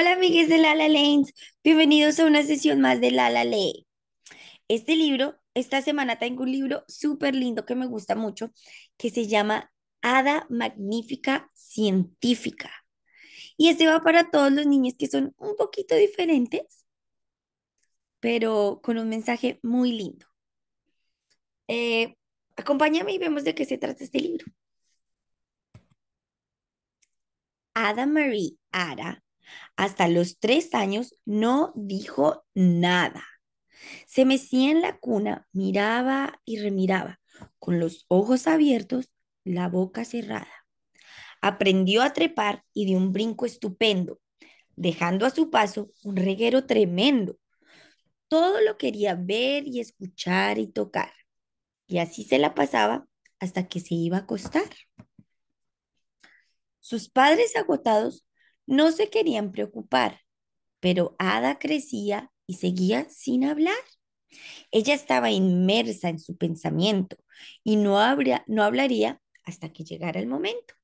Hola amigues de Lala Lanes, bienvenidos a una sesión más de Lala Ley. Este libro, esta semana tengo un libro súper lindo que me gusta mucho, que se llama Ada Magnífica Científica. Y este va para todos los niños que son un poquito diferentes, pero con un mensaje muy lindo. Eh, acompáñame y vemos de qué se trata este libro. Ada Marie Ara hasta los tres años no dijo nada. Se mecía en la cuna, miraba y remiraba, con los ojos abiertos, la boca cerrada. Aprendió a trepar y dio un brinco estupendo, dejando a su paso un reguero tremendo. Todo lo quería ver y escuchar y tocar. Y así se la pasaba hasta que se iba a acostar. Sus padres agotados no se querían preocupar, pero Ada crecía y seguía sin hablar. Ella estaba inmersa en su pensamiento y no, habría, no hablaría hasta que llegara el momento.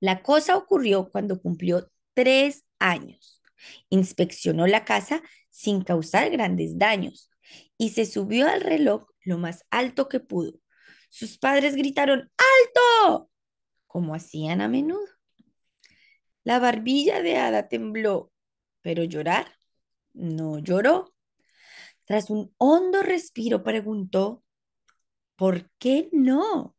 La cosa ocurrió cuando cumplió tres años. Inspeccionó la casa sin causar grandes daños y se subió al reloj lo más alto que pudo. Sus padres gritaron ¡Alto! como hacían a menudo. La barbilla de Ada tembló, pero llorar no lloró. Tras un hondo respiro preguntó, ¿por qué no?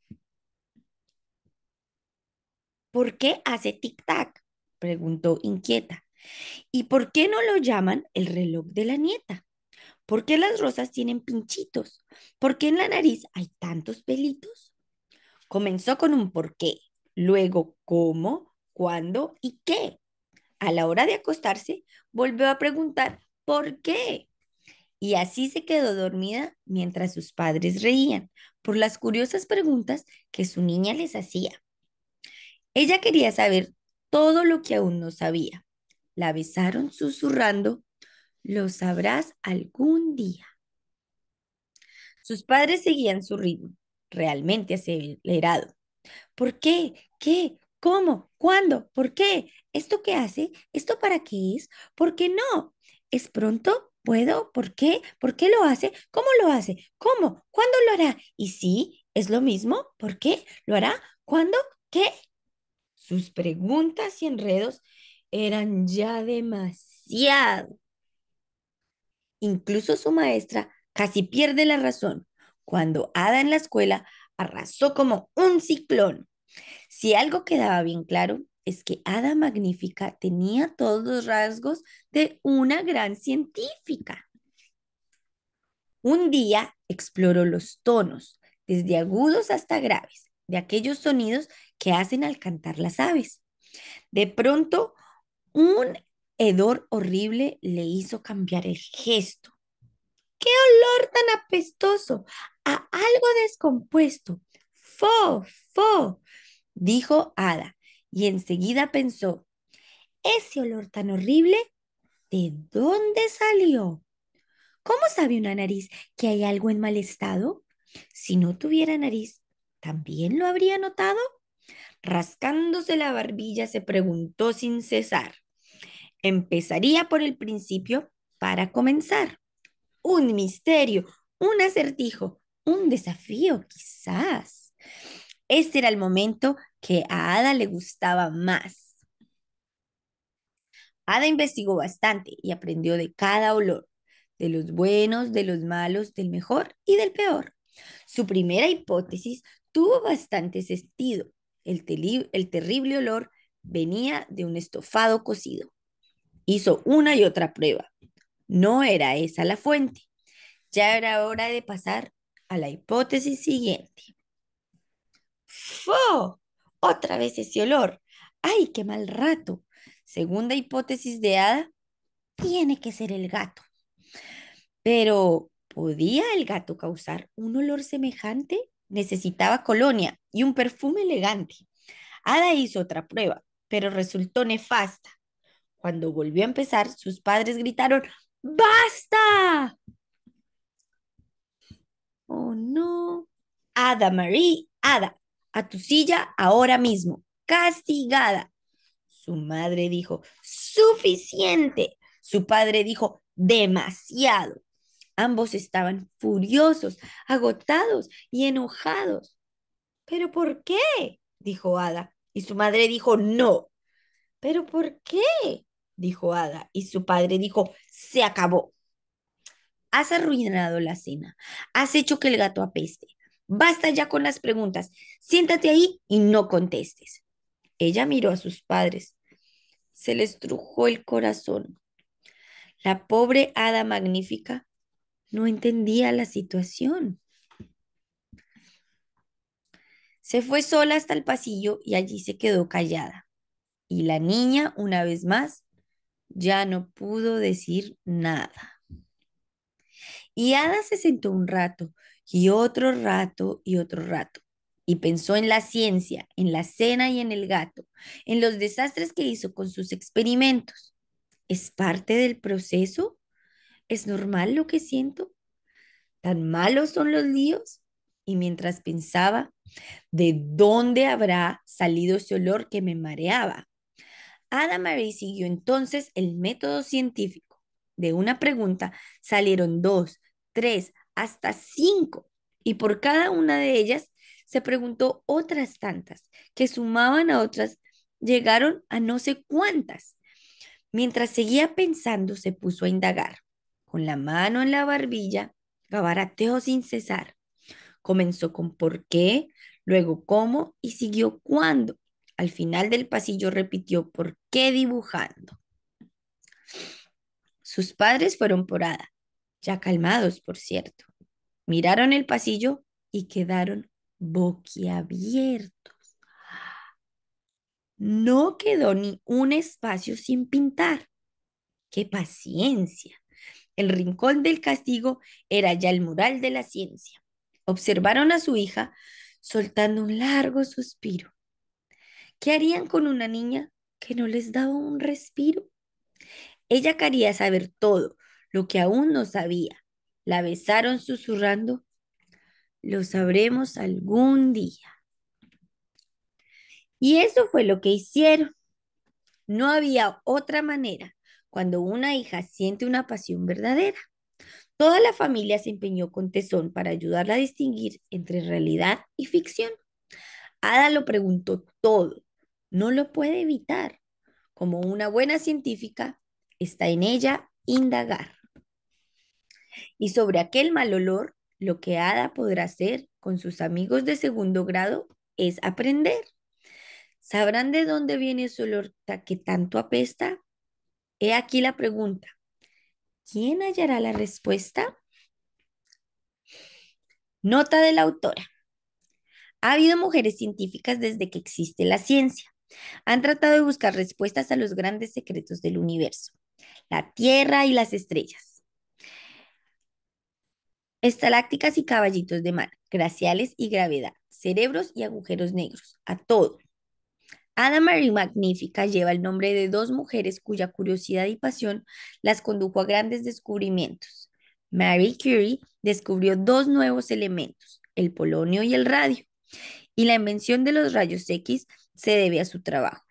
¿Por qué hace tic-tac? preguntó inquieta. ¿Y por qué no lo llaman el reloj de la nieta? ¿Por qué las rosas tienen pinchitos? ¿Por qué en la nariz hay tantos pelitos? Comenzó con un por qué, luego cómo, cuándo y qué. A la hora de acostarse, volvió a preguntar por qué. Y así se quedó dormida mientras sus padres reían por las curiosas preguntas que su niña les hacía. Ella quería saber todo lo que aún no sabía. La besaron susurrando, lo sabrás algún día. Sus padres seguían su ritmo, realmente acelerado. ¿Por qué? ¿Qué? ¿Cómo? ¿Cuándo? ¿Por qué? ¿Esto qué hace? ¿Esto para qué es? ¿Por qué no? ¿Es pronto? ¿Puedo? ¿Por qué? ¿Por qué lo hace? ¿Cómo lo hace? ¿Cómo? ¿Cuándo lo hará? Y si? es lo mismo. ¿Por qué? ¿Lo hará? ¿Cuándo? ¿Qué? Sus preguntas y enredos eran ya demasiado. Incluso su maestra casi pierde la razón cuando Ada en la escuela arrasó como un ciclón. Si algo quedaba bien claro es que Ada Magnífica tenía todos los rasgos de una gran científica. Un día exploró los tonos, desde agudos hasta graves, de aquellos sonidos que hacen al cantar las aves. De pronto, un hedor horrible le hizo cambiar el gesto. ¡Qué olor tan apestoso! A algo descompuesto. ¡Fo! ¡Fo! dijo Ada, y enseguida pensó, ese olor tan horrible, ¿de dónde salió? ¿Cómo sabe una nariz que hay algo en mal estado? Si no tuviera nariz, ¿también lo habría notado? Rascándose la barbilla, se preguntó sin cesar. Empezaría por el principio para comenzar. Un misterio, un acertijo, un desafío quizás. Este era el momento que a Ada le gustaba más. Ada investigó bastante y aprendió de cada olor, de los buenos, de los malos, del mejor y del peor. Su primera hipótesis tuvo bastante sentido. El, el terrible olor venía de un estofado cocido. Hizo una y otra prueba. No era esa la fuente. Ya era hora de pasar a la hipótesis siguiente. ¡Fo! Otra vez ese olor. ¡Ay, qué mal rato! Segunda hipótesis de Ada, tiene que ser el gato. Pero, ¿podía el gato causar un olor semejante? Necesitaba colonia y un perfume elegante. Ada hizo otra prueba, pero resultó nefasta. Cuando volvió a empezar, sus padres gritaron, ¡Basta! Oh, no. Ada Marie, Ada, a tu silla ahora mismo, castigada. Su madre dijo, suficiente. Su padre dijo, demasiado. Ambos estaban furiosos, agotados y enojados. ¿Pero por qué? dijo Ada. Y su madre dijo, no. ¿Pero por qué? dijo Ada. Y su padre dijo, se acabó. Has arruinado la cena. Has hecho que el gato apeste. Basta ya con las preguntas. Siéntate ahí y no contestes. Ella miró a sus padres. Se les trujó el corazón. La pobre hada magnífica no entendía la situación. Se fue sola hasta el pasillo y allí se quedó callada. Y la niña, una vez más, ya no pudo decir nada. Y Ada se sentó un rato y otro rato y otro rato. Y pensó en la ciencia, en la cena y en el gato, en los desastres que hizo con sus experimentos. ¿Es parte del proceso? ¿Es normal lo que siento? ¿Tan malos son los líos? Y mientras pensaba, ¿de dónde habrá salido ese olor que me mareaba? Adam Marie siguió entonces el método científico. De una pregunta salieron dos, tres, hasta cinco, y por cada una de ellas se preguntó otras tantas, que sumaban a otras, llegaron a no sé cuántas. Mientras seguía pensando, se puso a indagar. Con la mano en la barbilla, gabarateó sin cesar. Comenzó con por qué, luego cómo y siguió cuándo. Al final del pasillo repitió por qué dibujando. Sus padres fueron por Ada, ya calmados, por cierto. Miraron el pasillo y quedaron boquiabiertos. No quedó ni un espacio sin pintar. ¡Qué paciencia! El rincón del castigo era ya el mural de la ciencia. Observaron a su hija soltando un largo suspiro. ¿Qué harían con una niña que no les daba un respiro? Ella quería saber todo, lo que aún no sabía. La besaron susurrando, lo sabremos algún día. Y eso fue lo que hicieron. No había otra manera cuando una hija siente una pasión verdadera. Toda la familia se empeñó con tesón para ayudarla a distinguir entre realidad y ficción. Ada lo preguntó todo. No lo puede evitar. Como una buena científica, está en ella indagar y sobre aquel mal olor, lo que Ada podrá hacer con sus amigos de segundo grado es aprender. ¿Sabrán de dónde viene ese olor que tanto apesta? He aquí la pregunta. ¿Quién hallará la respuesta? Nota de la autora. Ha habido mujeres científicas desde que existe la ciencia. Han tratado de buscar respuestas a los grandes secretos del universo, la Tierra y las estrellas. Estalácticas y caballitos de mar, graciales y gravedad, cerebros y agujeros negros, a todo. Ada Marie Magnífica lleva el nombre de dos mujeres cuya curiosidad y pasión las condujo a grandes descubrimientos. Marie Curie descubrió dos nuevos elementos, el polonio y el radio, y la invención de los rayos X se debe a su trabajo.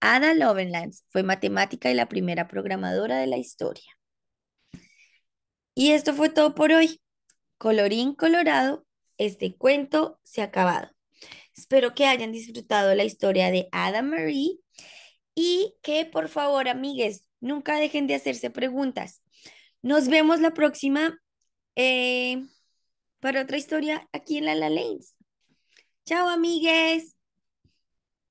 Ada Lovelace fue matemática y la primera programadora de la historia. Y esto fue todo por hoy. Colorín colorado, este cuento se ha acabado. Espero que hayan disfrutado la historia de Adam Marie y que por favor, amigues, nunca dejen de hacerse preguntas. Nos vemos la próxima eh, para otra historia aquí en La La Lanes. Chao, amigues.